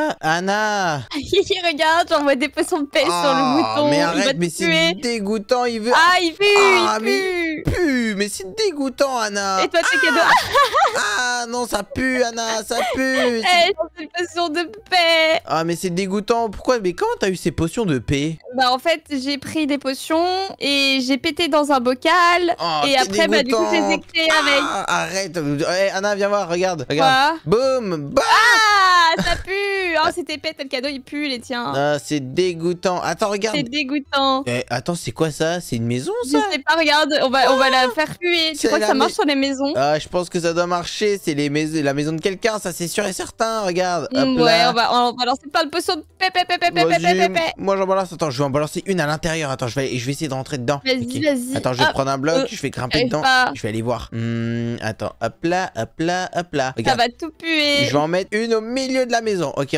Ah, Anna Regarde, j'envoie des potions de paix sur le bouton ah, Mais arrête, mais c'est dégoûtant, il veut... Ah, il pue, ah, il pue. Mais c'est dégoûtant, Anna Et toi, t'es ah, ah Ah non, ça pue, Anna, ça pue eh, C'est des potions de paix Ah, mais c'est dégoûtant, pourquoi Mais comment t'as eu ces potions de paix Bah, en fait, j'ai pris des potions et j'ai pété dans un bocal. Ah, et après, bah, du coup, j'ai éclaté avec. arrête eh, Anna, viens voir, regarde, regarde. Boum Ah, ça pue Oh, c'était pète, le cadeau, il pue les tiens. Ah, c'est dégoûtant. Attends, regarde. C'est dégoûtant. Eh, attends, c'est quoi ça C'est une maison, ça Je sais pas, regarde. On va, on va la ah, faire puer. Tu crois que ça marche sur les maisons Ah, je pense que ça doit marcher. C'est les la maison de quelqu'un, ça, c'est sûr et certain. Regarde. Hop mm, ouais, On, va, on va lancer plein de potions Moi, j'en balance. Attends, je vais en balancer une à l'intérieur. Attends, je vais, je vais essayer de rentrer dedans. Vas-y, vas-y. Attends, je vais prendre un bloc. Euh, je vais grimper dedans. Je vais aller voir. Hmm, attends, hop là, hop là, hop là. Ça va tout puer. Je vais en mettre une au milieu de la maison. Ok,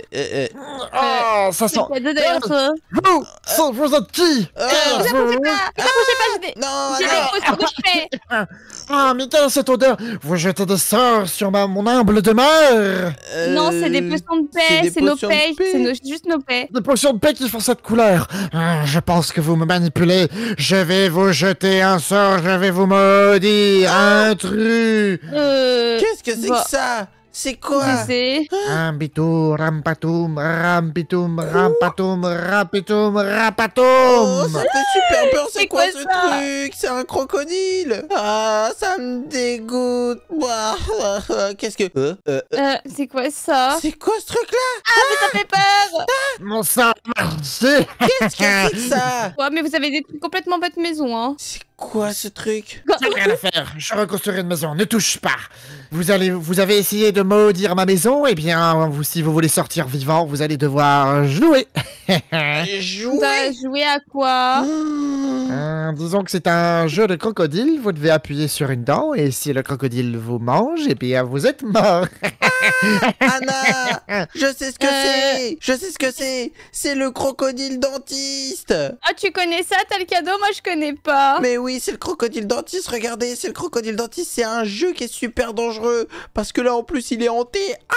ah, ça sent. d'ailleurs, toi Vous, vous êtes qui Ne euh, bougez euh, pas, ne bougez pas, je vais. Non, je Ah, ah mais quelle cette odeur Vous jetez des sorts sur ma mon humble demeure. Euh, non, c'est des potions de paix, c'est nos paix, c'est juste nos paix. Des potions de paix qui font cette couleur. Ah, je pense que vous me manipulez. Je vais vous jeter un sort, je vais vous maudire, intrus. Ah. Qu'est-ce que c'est que bah. ça c'est quoi C'est Rampitum, rampatum, rampitum, rampatum, Rampitum, rampatum Oh, ça fait super peur, c'est quoi, ce truc C'est un crocodile Ah, ça me dégoûte Qu'est-ce que... Euh, euh, euh, euh, c'est quoi ça C'est quoi ce truc-là Ah, mais ça fait peur ah! Mon sang Qu'est-ce que c'est que ça Ouais, mais vous avez détruit complètement votre maison, hein quoi ce truc J'ai rien à faire, je reconstruirai une maison, ne touche pas Vous allez, vous avez essayé de maudire ma maison, eh bien, vous, si vous voulez sortir vivant, vous allez devoir jouer Jouer bah, Jouer à quoi mmh. hein, Disons que c'est un jeu de crocodile, vous devez appuyer sur une dent, et si le crocodile vous mange, eh bien, vous êtes mort ah, Anna Je sais ce que euh. c'est Je sais ce que c'est C'est le crocodile dentiste Ah, tu connais ça, t'as le cadeau Moi, je connais pas Mais oui c'est le crocodile dentiste, regardez, c'est le crocodile dentiste, c'est un jeu qui est super dangereux, parce que là en plus il est hanté. Ah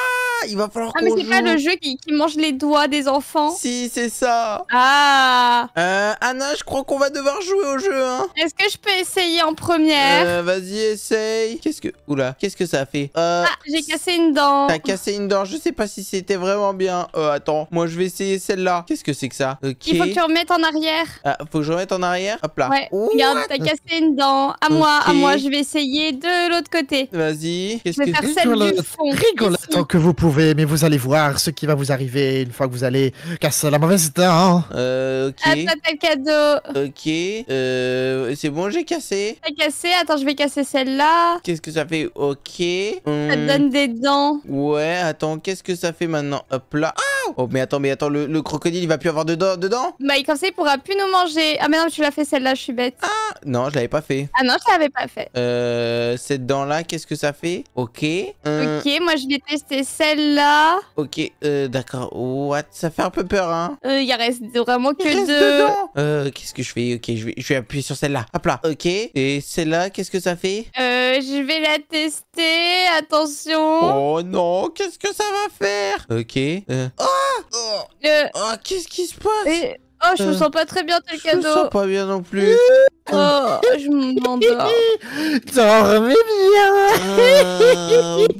il va falloir Ah, mais c'est pas le jeu qui, mange les doigts des enfants Si, c'est ça Ah euh, Anna, je crois qu'on va devoir jouer au jeu, hein Est-ce que je peux essayer en première euh, Vas-y, essaye Qu'est-ce que... Oula, qu'est-ce que ça a fait euh, ah, j'ai cassé une dent T'as cassé une dent, je sais pas si c'était vraiment bien. Euh, attends, moi je vais essayer celle-là. Qu'est-ce que c'est que ça Il faut que tu remettes en arrière. Ah, faut que je remette en arrière Hop là. Ouais, regarde, t'as cassé une dent. À moi, à moi, je vais essayer de l'autre côté. Vas-y. Je vais que celle celle du tant que vous pouvez mais vous allez voir ce qui va vous arriver une fois que vous allez casser la mauvaise dent. Euh, ok. Attends, t'as cadeau. Ok. Euh, c'est bon, j'ai cassé. cassé, attends, je vais casser celle-là. Qu'est-ce que ça fait Ok. Ça hum. donne des dents. Ouais, attends, qu'est-ce que ça fait maintenant Hop là. Ah oh, mais attends, mais attends, le, crocodile, il va plus avoir de dents dedans Bah, il, comme ça, il pourra plus nous manger. Ah, mais non, tu l'as fait celle-là, je suis bête. Ah, non, je l'avais pas fait. Ah non, je l'avais pas fait. Euh, cette dent-là, qu'est-ce que ça fait Ok. Hum. Ok, moi, je vais tester celle celle là. Ok, euh, d'accord. What Ça fait un peu peur, hein euh, Il reste vraiment que deux. Euh, qu'est-ce que je fais Ok, je vais, appuyer sur celle-là. Hop là. Ok. Et celle-là, qu'est-ce que ça fait Euh, je vais la tester. Attention. Oh non, qu'est-ce que ça va faire Ok. Euh... euh. Oh, oh, qu'est-ce qui se passe Oh, je me euh, sens pas très bien tel cadeau. Je me sens pas bien non plus. Oh, je m'endors. Dormez bien. Euh, ah,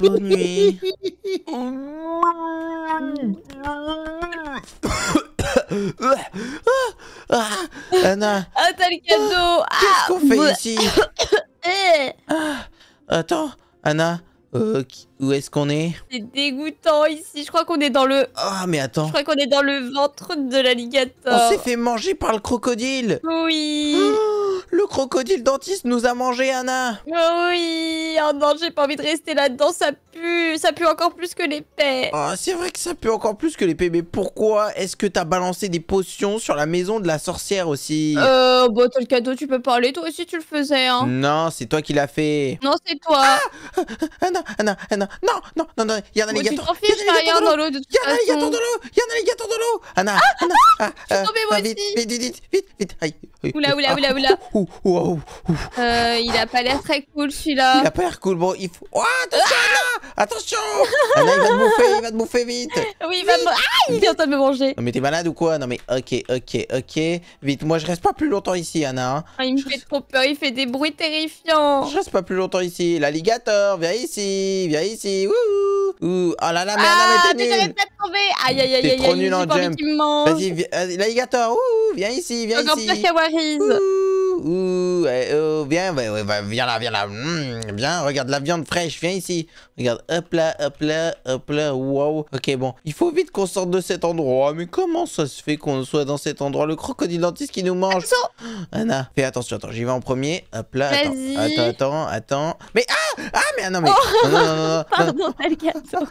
bonne Anna. Ah, tel cadeau. Qu'est-ce qu'on fait ah, ici Attends, Anna. Euh, où est-ce qu'on est C'est dégoûtant ici, je crois qu'on est dans le... Ah mais attends Je crois qu'on est dans le ventre de l'alligator On s'est fait manger par le crocodile Oui ah crocodile dentiste nous a mangé, Anna ah oui Oh non, j'ai pas envie de rester là-dedans, ça pue Ça pue encore plus que l'épée Ah, c'est vrai que ça pue encore plus que l'épée, mais pourquoi est-ce que t'as balancé des potions sur la maison de la sorcière aussi Euh, bah t'as le cadeau, tu peux parler, toi aussi tu le faisais, hein. Non, c'est toi qui l'a fait Non, c'est toi ah, euh, Anna, Anna, Anna Non, non, non, non, en a les gâteaux Tu t'en rien dans l'eau de toute il y a les dans l'eau a les gâteaux dans l'eau Anna, Anna Vite, vite, vite, vite, Oula, oula, ah, oula, oula euh, il a pas l'air très cool celui-là. Il a pas l'air cool. Bon, il faut. Oh, attention, Attention Anna, il va te bouffer, il va te bouffer vite Oui, il va ah, est en train de me manger Non, mais t'es malade ou quoi Non, mais ok, ok, ok. Vite, moi je reste pas plus longtemps ici, Anna. Hein. Ah, il me fait trop peur, il fait des bruits terrifiants. Je reste pas plus longtemps ici. L'alligator, viens ici, viens ici. Ouh, Oh là là, mais ah, Anna, mais t'es nul Aïe, aïe, aïe, aïe. T'es trop nul en jump. Vas-y, euh, l'alligator, viens ici, viens euh, euh, viens, ben, ben, viens là, viens là, hmm, viens, regarde la viande fraîche, viens ici. Regarde, hop là, hop là, hop là, wow. Ok, bon, il faut vite qu'on sorte de cet endroit. Mais comment ça se fait qu'on soit dans cet endroit Le crocodile dentiste qui nous mange. Anna, fais attention, attends, j'y vais en premier. Hop là, attends, attends, attends, attends. Mais ah ah, mais non, mais. Oh, non, non, non, Pardon, alligator non,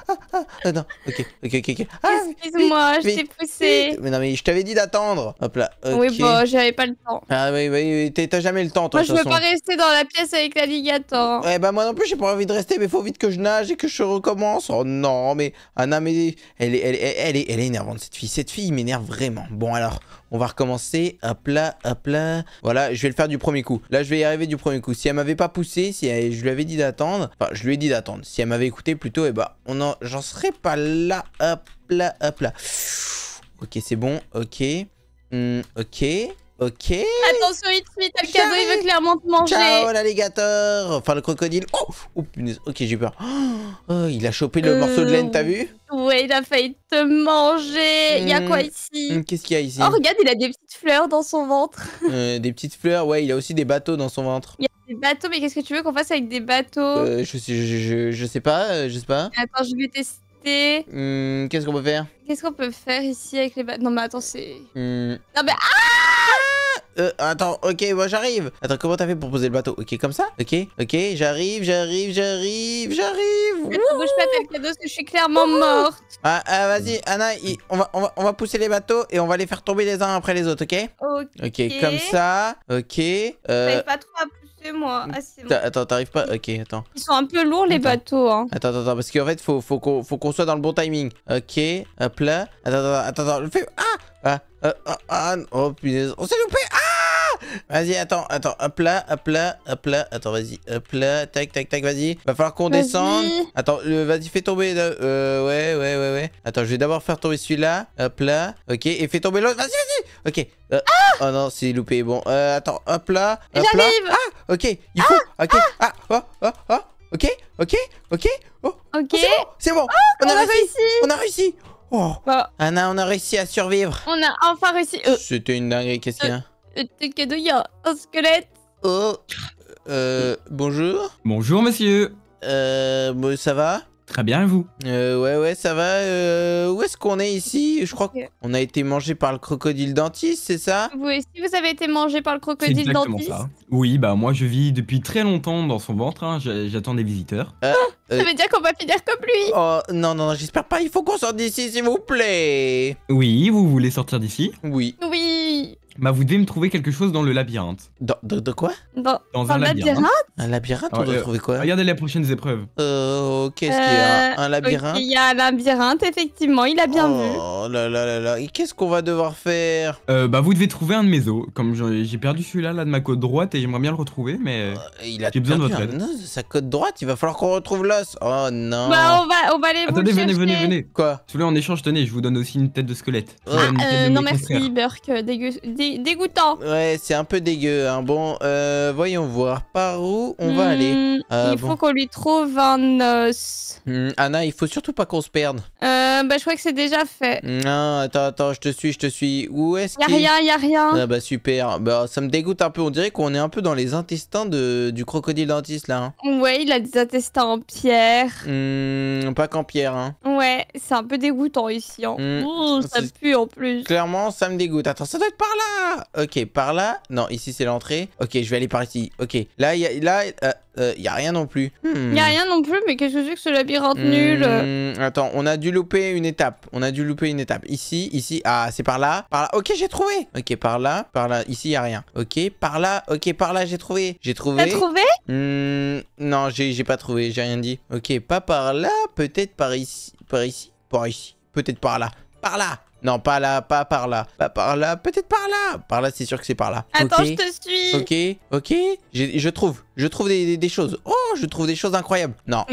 ah, non, ok, ok, ok. Ah, Excuse-moi, je t'ai poussé. Mais non, mais je t'avais dit d'attendre. Hop là. Oui, bon, j'avais pas le temps. Ah, oui, oui, t'as jamais le temps, toi. Moi, je veux pas rester dans la pièce avec l'alligator. Eh bah, moi non plus, j'ai pas envie de rester, mais faut vite que je nage et que je recommence. Oh non, mais Anna, mais. Elle est, elle, elle, est, elle est énervante, cette fille. Cette fille m'énerve vraiment. Bon, alors, on va recommencer. Hop là, hop là. Voilà, je vais le faire du premier coup. Là, je vais y arriver du premier coup. Si elle m'avait pas poussé, si elle, je lui avais dit d'attendre, enfin, je lui ai dit d'attendre. Si elle m'avait écouté plutôt, et eh ben, on j'en serais pas là. Hop là, hop là. Ok, c'est bon. Ok. Hmm, ok. Ok. Attention, te t'as le cadeau, il veut clairement te manger. Ciao, l'alligator. Enfin, le crocodile. Oh, oh Ok, j'ai peur. Oh, oh, il a chopé le morceau de laine, t'as vu Ouais, il a failli te manger. Il y a hmm. quoi ici hmm, Qu'est-ce qu'il y a ici Oh, regarde, il a des petites fleurs dans son ventre. Euh, des petites fleurs, ouais, il a aussi des bateaux dans son ventre. Il y a des bateaux, mais qu'est-ce que tu veux qu'on fasse avec des bateaux euh, je, sais pas, euh, je sais pas. Attends, je vais tester. Hmm, qu'est-ce qu'on peut faire Qu'est-ce qu'on peut faire ici avec les bateaux Non, mais attends, c'est. Hmm. Non, mais. Ah, ah euh, attends, ok, moi j'arrive. Attends, comment t'as fait pour poser le bateau Ok, comme ça Ok, ok, j'arrive, j'arrive, j'arrive, j'arrive. bouge pas, tel cadeau, parce que je suis clairement morte. Ah, ah, vas-y, Anna, on, va, on, va, pousser les bateaux et on va les faire tomber les uns après les autres, ok Ok. comme ça, ok. Euh... C'est ah, moi. Attends, t'arrives pas Ok, attends. Ils sont un peu lourds les bateaux. Hein. Attends, attends, attends, parce qu'en fait, faut, faut qu'on soit dans le bon timing. Ok, hop là. Attends, attends, attends, attends. Fais... Ah, ah, ah, ah, ah Oh punaise. On s'est loupé. Ah Vas-y, attends, attends, hop là, hop là, hop là, attends, vas-y, hop là, tac, tac, tac, vas-y. Va falloir qu'on descende. Attends, vas-y, fais tomber, euh, ouais, ouais, ouais, ouais. Attends, je vais d'abord faire tomber celui-là, hop là, ok, et fais tomber l'autre, vas-y, vas-y, ok. Euh, oh non, c'est loupé, bon, euh, attends, hop là, hop là. Ah, ok, il faut, ah, ok, ah, ah oh, oh, oh, ok, ok, ok, oh. ok. c'est bon, ah, on, a réussi. on a réussi. Oh, bah. Anna, on a réussi à survivre. On a enfin réussi. Euh. C'était une dinguerie, qu'est-ce qu'il a il y a un squelette. Oh. Euh, bonjour. Bonjour, monsieur. Euh, ça va Très bien, et vous euh, Ouais, ouais, ça va. Euh, où est-ce qu'on est ici Je crois qu'on a été mangé par le crocodile dentiste, c'est ça Vous aussi, vous avez été mangé par le crocodile exactement ça. Oui, bah moi je vis depuis très longtemps dans son ventre, hein. j'attends des visiteurs. Euh, ah, ça euh, veut dire qu'on va finir comme lui Oh, non, non, non j'espère pas, il faut qu'on sorte d'ici, s'il vous plaît Oui, vous voulez sortir d'ici Oui. Oui bah, vous devez me trouver quelque chose dans le labyrinthe. Dans, de, quoi Dans, un, labyrinthe. Un labyrinthe, on doit euh, trouver quoi Regardez les prochaines épreuves. Euh, quest ce qu'il y a euh, un labyrinthe Il y a un labyrinthe, effectivement, il a bien oh vu. Oh là là là là, et qu'est-ce qu'on va devoir faire euh, Bah, vous devez trouver un de mes os. Comme j'ai perdu celui-là, là, de ma côte droite, et j'aimerais bien le retrouver, mais. il a besoin de votre aide. Non, sa côte droite, il va falloir qu'on retrouve l'os. Oh non. Bah, on va, on va aller Attendez, venez, venez, venez. Quoi celui en échange, tenez, je vous donne aussi une tête de squelette. Ah, non, merci, Burke, dégueu dégoûtant. Ouais, c'est un peu dégueu. Hein. Bon, euh, voyons voir par où on va aller. Hmm, ah, il faut qu'on lui trouve un os. Hmm, Anna, il faut surtout pas qu'on se perde. Euh, bah, je crois que c'est déjà fait. Non, hmm, ah, attends, attends, je te suis, je te suis. Où est-ce qu'il... Y'a rien, a rien. Ah bah super. Bah, ça me dégoûte un peu. On dirait qu'on est un peu dans les intestins de... du crocodile dentiste, là. Hein. Ouais, il a des intestins en pierre. pas qu'en pierre, hein. Ouais, c'est un peu dégoûtant ici. Hein. ça pue en plus. Clairement, ça me dégoûte. Attends, ça doit être par là ah, ok, par là. Non, ici c'est l'entrée. Ok, je vais aller par ici. Ok, là, il y a, là, il euh, euh, y a rien non plus. Il hmm. Y a rien non plus, mais qu'est-ce que c'est que ce labyrinthe nul hmm, Attends, on a dû louper une étape. On a dû louper une étape. Ici, ici. Ah, c'est par là. Par là. Ok, j'ai trouvé. Ok, par là. Par là. Ici, y a rien. Ok, par là. Ok, par là, j'ai trouvé. J'ai trouvé. T'as trouvé hmm, Non, j'ai pas trouvé. J'ai rien dit. Ok, pas par là. Peut-être par ici. Par ici. Par ici. Peut-être par là. Par là non, pas là, pas par là. Pas par là, peut-être par là. Par là, c'est sûr que c'est par là. Attends, je te suis. Ok, ok. Je trouve je trouve des, choses. Oh, je trouve des choses incroyables. Non.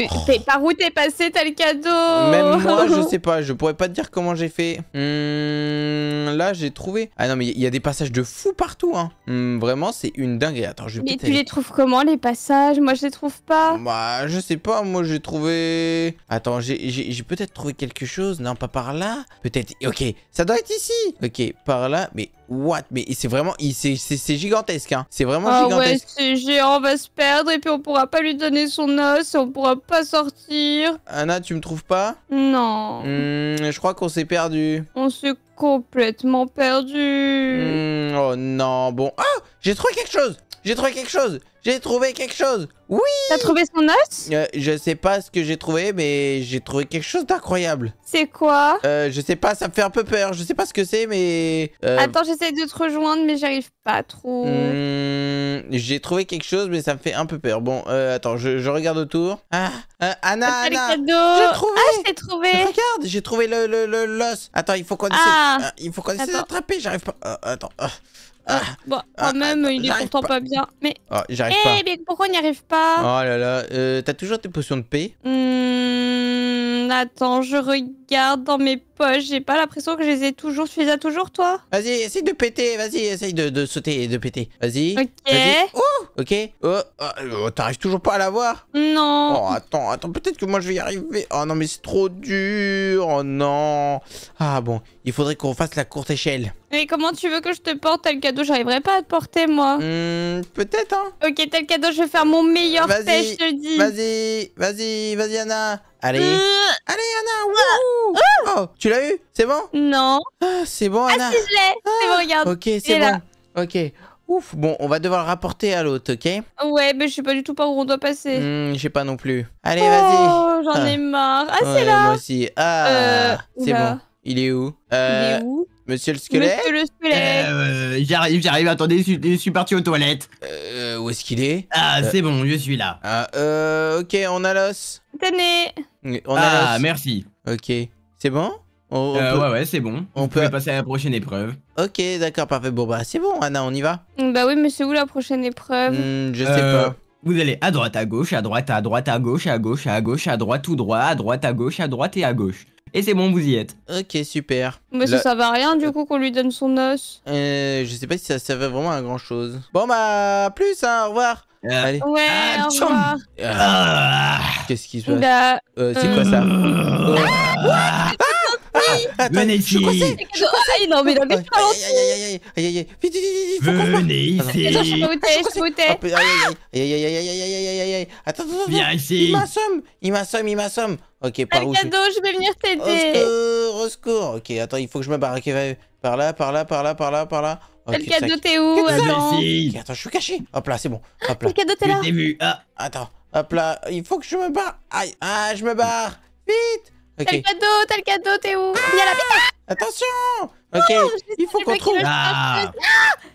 par où oh. t'es passé, t'as le cadeau Même moi, je sais pas. Je pourrais pas te dire comment j'ai fait. Hmm, là, j'ai trouvé. Ah non, mais il y, a des passages de fou partout. Hein. Hmm, vraiment, c'est une dinguerie. Attends, je tu les trouves comment, les passages Moi, je les trouve pas. Bah, je sais pas. Moi, j'ai trouvé. Attends, j'ai peut-être trouvé quelque chose. Non, pas par là. Peut-être. Ok, ça doit être ici. Ok, par là. Mais what Mais c'est vraiment, c'est gigantesque, hein. C'est vraiment gigantesque. Ah ouais, c'est géant, on va se perdre et puis on pourra pas lui donner son os, on pourra pas sortir. Anna, tu me trouves pas Non. Hmm, je crois qu'on s'est perdu. On s'est complètement perdu. Hmm, oh non, bon. Ah J'ai trouvé quelque chose j'ai trouvé quelque chose J'ai trouvé quelque chose Oui T'as trouvé son os euh, Je sais pas ce que j'ai trouvé, mais j'ai trouvé quelque chose d'incroyable. C'est quoi euh, Je sais pas, ça me fait un peu peur. Je sais pas ce que c'est, mais... Euh, attends, j'essaie de te rejoindre, mais j'arrive pas trop. Hmm, j'ai trouvé quelque chose, mais ça me fait un peu peur. Bon, attends, je, regarde autour. Ah Anna, Anna J'ai trouvé Ah, je t'ai trouvé Regarde, j'ai trouvé le l'os. attends, il faut qu'on essaie, ah. il faut qu'on d'attraper. J'arrive pas... attends... Ah, bon, ah, quand même, ah, il est pourtant pas. bien. Mais. Oh, j'arrive pas. Eh, mais pourquoi on n'y arrive pas Oh là là, euh, t'as toujours tes potions de paix Hmm. Attends, je regarde dans mes poches. J'ai pas l'impression que je les ai toujours. Tu les as toujours, toi Vas-y, essaye de péter. Vas-y, essaye de, sauter et de péter. Vas-y. Ok. Vas oh, ok. Oh, oh, oh, t'arrives toujours pas à l'avoir Non. Oh, attends, attends. Peut-être que moi je vais y arriver. Oh non, mais c'est trop dur. Oh non. Ah bon, il faudrait qu'on fasse la courte échelle. Mais comment tu veux que je te porte tel j'arriverai pas à te porter, moi. Hmm, peut-être, hein. Ok, tel cadeau, je vais faire mon meilleur pêche. je te dis. Vas-y, vas-y, vas-y, Anna. Allez. Euh. Allez, Anna. Ah. Oh, tu l'as eu C'est bon Non. Ah, c'est bon, Anna. Ah, si, je l'ai. Ah. C'est bon, regarde. Ok, c'est bon. Ok. Ouf, bon, on va devoir le rapporter à l'autre, ok Ouais, mais je sais pas du tout par où on doit passer. Hmm, je sais pas non plus. Allez, oh, vas-y. Oh, j'en ai ah. marre. Ah, c'est là. Moi aussi. Euh, c'est bon. Il est où Il est euh, où Monsieur le squelette J'arrive, euh, euh, j'arrive, attendez, je suis, parti aux toilettes. Euh, où est-ce qu'il est, Ah, c'est bon, je suis là. Ah, ok, on a l'os. Tenez Ah, merci. Ok, c'est bon Ouais, ouais, c'est bon. On peut passer à la prochaine épreuve. Ok, d'accord, parfait. Bon, bah, c'est bon, Anna, on y va Bah oui, mais c'est où la prochaine épreuve hmm, Je sais pas. Vous allez à droite, à gauche, à droite, à droite, à gauche, à gauche, à gauche, à droite, tout droit, à droite, à gauche, à droite et à gauche. Et c'est bon, vous y êtes. Ok, super. Mais ça, va rien du coup qu'on lui donne son os. Euh, je sais pas si ça servait vraiment à grand chose. Bon bah, plus, hein, au revoir. Euh, Allez. Ouais, ah, au revoir. Ah. Qu'est-ce qui se bah, passe euh, C'est quoi euh, ça ah. Venez ici Aïe, non mais aïe, aïe, aïe, Venez Aïe, aïe, aïe, aïe, Attends, attends, Viens ici Il m'assomme Il m'assomme, il m'assomme Ok, par où cadeau, je vais venir t'aider Au secours, Ok, attends, il faut que je me barre. Par là, par là, par là, par là, par là. le cadeau, t'es où Attends je suis caché là, c'est bon Hop là Attends, hop là, il faut que je me barre Aïe Ah, je me barre Vite T'as le cadeau, t'as le cadeau, t'es où ah Attention Ok, il faut qu'on trouve...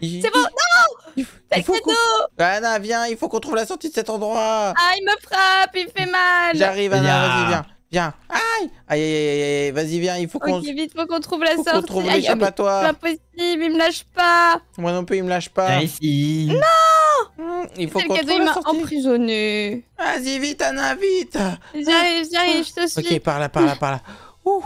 C'est bon, non T'as le cadeau Anna, viens, il faut qu'on trouve la sortie de cet endroit Ah, il me frappe, il fait mal J'arrive, Anna, vas-y, viens Viens. Aïe Aïe, aïe, aïe, aïe. Vas-y, viens, il faut qu'on... Ok, vite, faut qu'on trouve la sortie. Faut trouve l'échappatoire. C'est impossible, il me lâche pas. Moi non plus, il me lâche pas. Viens ici. Non hmm, Il faut qu'on trouve la sortie. emprisonné. Vas-y, vite, Anna, vite. Viens, viens, je te suis. Ok, par là, par là, par là. Ouh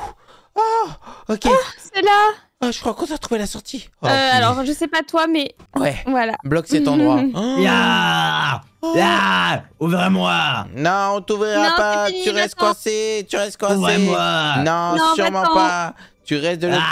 Oh Ok. Ah, c'est là ah, je crois qu'on a trouvé la sortie. Oh, euh, alors, je sais pas toi, mais. Ouais. Voilà. Bloque cet endroit. Yaaaaaah Oh. Ah Ouvrez-moi Non, on t'ouvrira pas Tu restes coincé Tu restes coincé moi non, sûrement pas Tu restes de l'autre ah.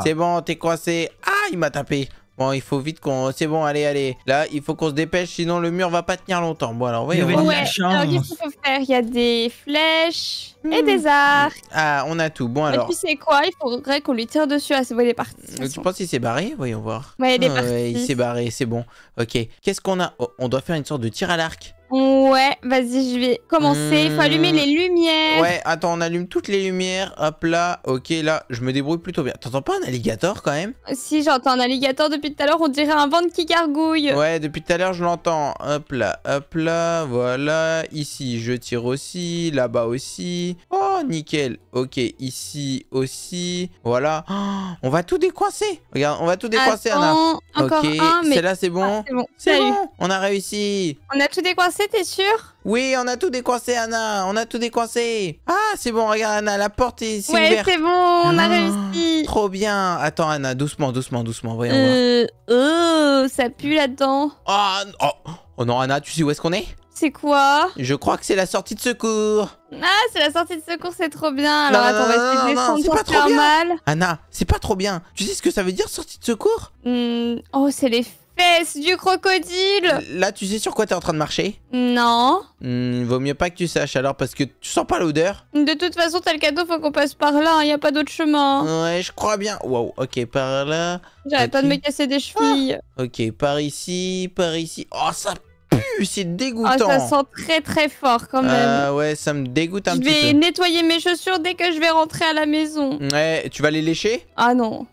côté C'est bon, t'es coincé Ah, il m'a tapé Bon, il faut vite qu'on... C'est bon, allez, allez. Là, il faut qu'on se dépêche, sinon le mur va pas tenir longtemps. Bon, alors, voyons. alors, qu'est-ce qu'il faut faire Il y a des flèches et des hmm. arcs. Ah, on a tout. Bon, alors. Et puis c'est quoi Il faudrait qu'on lui tire dessus à ah, il est parti. Euh, tu penses qu'il s'est barré Voyons voir. Ouais, il est ah, s'est barré, c'est bon. Ok. Qu'est-ce qu'on a oh, On doit faire une sorte de tir à l'arc. Ouais, vas-y, je vais commencer. Il Faut hmm. allumer les lumières. Ouais, attends, on allume toutes les lumières. Hop là, ok, là, je me débrouille plutôt bien. T'entends pas un alligator quand même Si, j'entends un alligator depuis tout à l'heure. On dirait un ventre qui gargouille. Ouais, depuis tout à l'heure, je l'entends. Hop là, hop là, voilà. Ici, je tire aussi. Là-bas aussi. Oh, nickel. Ok, ici aussi. Voilà. on va tout décoincer. Regarde, on va tout décoincer, Anna. ok, mais... là ah, c'est bon. c'est bon. On a réussi. On a tout décoincé, t'es sûr Oui, on a tout décoincé, Anna. On a tout décoincé. Ah, c'est bon, regarde, Anna, la porte est, ouverte. Ouais, c'est bon, on a ah, réussi. Trop bien. Attends, Anna, doucement, doucement, doucement. Voyons euh, voir. Oh, ça pue là-dedans. Ah, oh, oh non, Anna, tu sais où est-ce qu'on est c'est quoi Je crois que c'est la sortie de secours. Ah, c'est la sortie de secours, c'est trop bien. Alors non, attends, on va descendre pas trop bien. Anna, c'est pas trop bien. Tu sais ce que ça veut dire sortie de secours hmm, Oh, c'est les fesses du crocodile Là, tu sais sur quoi t'es en train de marcher Non. Hmm, vaut mieux pas que tu saches alors parce que tu sens pas l'odeur. De toute façon, t'as le cadeau, faut qu'on passe par là, il hein, a pas d'autre chemin. Ouais, je crois bien. Wow, ok, par là. J'arrête pas de me casser des chevilles. Ah. Ok, par ici, par ici. Oh, ça c'est dégoûtant. Oh, ça sent très très fort quand même. Ah ouais, ça me dégoûte un petit peu. Je vais nettoyer mes chaussures dès que je vais rentrer à la maison. Ouais, tu vas les lécher Ah non.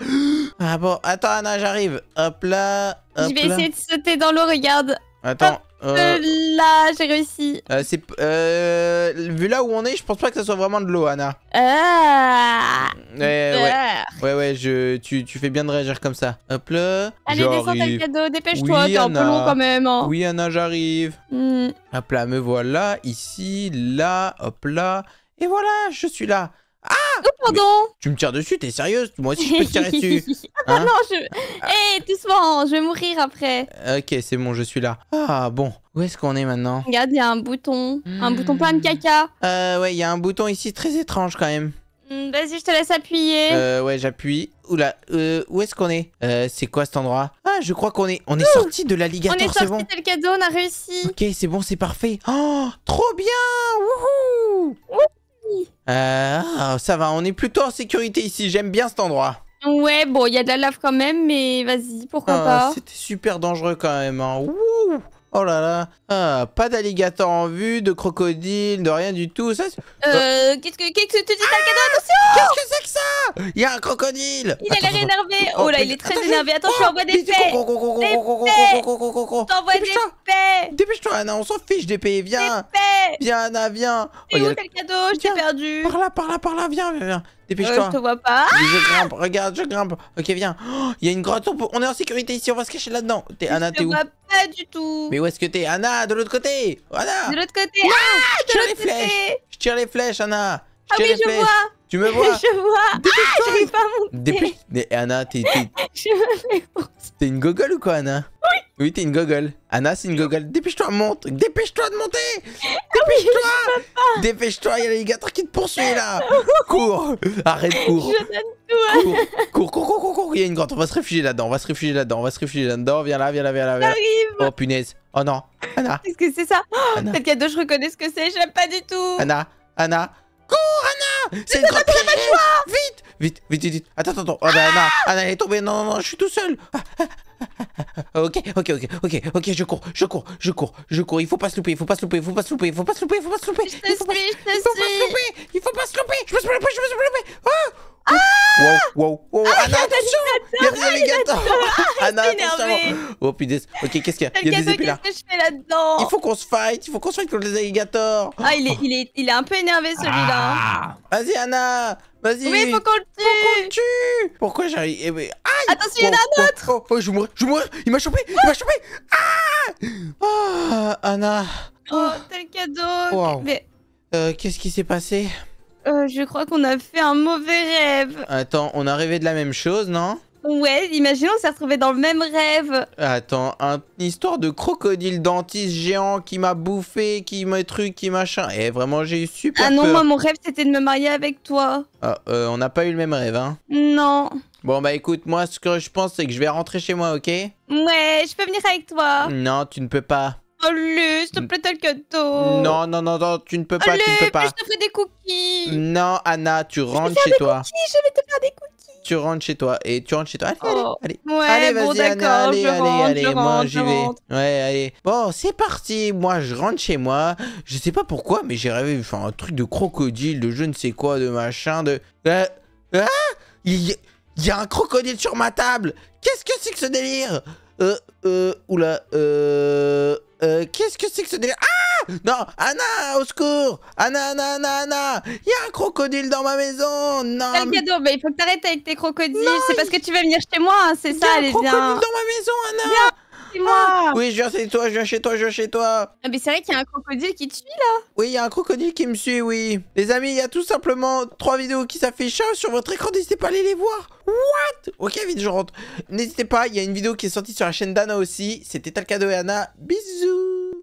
Ah, ah bon, attends Anna, j'arrive. Hop là. je vais essayer de sauter dans l'eau, regarde. Attends, euh, là, j'ai réussi. Euh, c'est euh, vu là où on est, je pense pas que ça soit vraiment de l'eau, Anna. Ah, ouais, ouais, ouais, je, tu, tu fais bien de réagir comme ça. Hop là. Allez, descends ta cadeau, dépêche-toi, oui, t'es un peu long quand même. Hein. Oui, Anna, j'arrive. Hmm. Hop là, me voilà ici, là, hop là, et voilà, je suis là. Ah Oh, pardon Tu me tires dessus, t'es sérieuse Moi aussi, je peux te tirer dessus Ah hein non, je... Hé, eh, doucement, je vais mourir après euh, Ok, c'est bon, je suis là. Ah, bon. Où est-ce qu'on est maintenant Regarde, il y a un bouton. Un bouton hmm. plein de caca. Euh, ouais, il y a un bouton ici très étrange, quand même. Hmm, vas-y, je te laisse appuyer. Euh, ouais, j'appuie. Oula, euh, où est-ce qu'on est, euh, C'est quoi cet endroit Ah, je crois qu'on est... On est sorti de l'alligator, c'est bon. On est sorti, c'est cadeau, on a réussi. Ok, c'est bon, c'est parfait. Oh, trop bien Wouhou euh, ah ça va, on est plutôt en sécurité ici, j'aime bien cet endroit. Ouais, bon, il y a de la lave quand même, mais vas-y, pourquoi ah, pas. C'était super dangereux quand même. Hein. Oh là là, ah, pas d'alligator en vue, de crocodile, de rien du tout. Ça, euh, bah- qu'est-ce que, qu'est-ce que tu dis ah Attention Qu'est-ce que c'est que ça Il y a un crocodile. Il a l'air énervé. Oh, oh, là, il est très énervé. Attends, je t'envoie des paix. T'envoies des paix. Dépêche-toi, Anna. On s'en fiche des paix. Viens. Viens, Anna, viens. Et oh, où t'as le cadeau Je t'ai perdu. Par là, par là, par là. Viens, viens, viens. Dépêche-toi. Euh, je te vois pas. Je grimpe, regarde, je grimpe. Ok, viens. Oh, il y a une grotte, on, est en sécurité ici, on va se cacher là-dedans. T'es Anna, t'es où Je te vois pas du tout. Mais où est-ce que t'es Anna, de l'autre côté. Anna. De l'autre côté. Ah, je tire les flèches. Je tire les flèches, Anna. Je ah oui, je vois. Tu me vois Je vois. Ah, j'arrive pas Dépêche. Mais Anna, t'es. je me fais T'es une gogole ou quoi, Anna Oui. Oui, t'es une gogole. Anna, c'est une gogole. Dépêche-toi, monte. Dépêche-toi de monter. Dépêche-toi. Dépêche-toi, il y a l'alligator qui te poursuit là. Cours. Arrête, cours. Je tout. Cours, cours, cours, cours, cours. Il y a une grotte. On va se réfugier là-dedans. On va se réfugier là-dedans. On va se réfugier là-dedans. Viens là, viens là, viens là. Viens là. Oh punaise. Oh non. Anna. Qu'est-ce que c'est ça Oh, Peut-être qu'à deux, je reconnais ce que c'est. J'aime pas du tout. Anna. Anna. Cours, Anna. C'est une grotte la Vite Vite, vite, vite, vite. Attends, attends, attends. Oh, bah, Anna, ah Anna, elle est tombée. Non, non, non, je suis tout seul. Ah, ok, ok, ok, ok, ok, je cours, je cours, je cours, je cours. Il faut pas se louper, il faut pas se louper, il faut pas se louper, il faut pas se louper, il faut pas se louper. Il faut pas se louper, il faut pas se louper. Je me suis loupé, je me suis Wow, wow, wow. Ah, Anna, attention Il y a des alligators ah, Anna, attention Oh putain Ok, qu'est-ce qu'il y a Il y a des épées là. Qu'est-ce que je fais là-dedans Il faut qu'on se fight, il faut qu'on se fight contre les alligators Ah, il est, il est, il est un peu énervé celui-là hein. ah. Vas-y Anna Vas-y Oui, faut qu'on le tue Faut qu'on le tue Pourquoi j'arrive eh, Aïe Attention, il y en a un oh, oh, autre Oh, oh je vais mourir, je vais Il m'a chopé Il m'a chopé Ah Oh, Anna Oh, tel cadeau Mais... Euh, qu'est-ce qui s'est passé euh, je crois qu'on a fait un mauvais rêve. Attends, on a rêvé de la même chose, non Ouais, imagine, on s'est retrouvés dans le même rêve. Attends, une histoire de crocodile dentiste géant qui m'a bouffé, qui m'a truc, qui machin. Eh, vraiment, j'ai eu super Ah non, moi, mon rêve, c'était de me marier avec toi. Ah, euh, on n'a pas eu le même rêve, hein Non. Bon, bah écoute, moi, ce que je pense, c'est que je vais rentrer chez moi, ok Ouais, je peux venir avec toi. Non, tu ne peux pas. Oh, lui, s'il te plaît, t'as le cadeau. Non, non, non, non, tu ne peux pas, tu ne peux pas. je te ferai des cookies. Non, Anna, tu rentres chez des toi. Cookies, je vais te faire des cookies. Tu rentres chez toi et tu rentres chez toi. Allez, allez, oh. allez. Ouais, vas-y, Anna, allez, allez, rentre, allez, j'y vais. Ouais, allez. Bon, c'est parti. Moi, je rentre chez moi. Je sais pas pourquoi, mais j'ai rêvé, faire un truc de crocodile, de je ne sais quoi, de machin, de. Euh, euh, il y a un crocodile sur ma table. Qu'est-ce que c'est que ce délire Euh, euh, oula, euh. Euh, qu'est-ce que c'est que ce délire Ah Non Anna, au secours Anna, Anna, Anna, Anna Il y a un crocodile dans ma maison Non Quel cadeau Mais il faut que t'arrêtes avec tes crocodiles C'est parce que tu vas venir chez moi, hein, c'est ça, les gars. Il y un crocodile dans ma maison, Anna ah oui, je viens chez toi, je viens chez toi, je viens chez toi Ah mais c'est vrai qu'il y a un crocodile qui te suit là Oui, il y a un crocodile qui me suit, oui Les amis, il y a tout simplement trois vidéos qui s'affichent sur votre écran, n'hésitez pas à aller les voir What Ok, vite, je rentre N'hésitez pas, il y a une vidéo qui est sortie sur la chaîne d'Anna aussi, c'était Talcado et Anna, bisous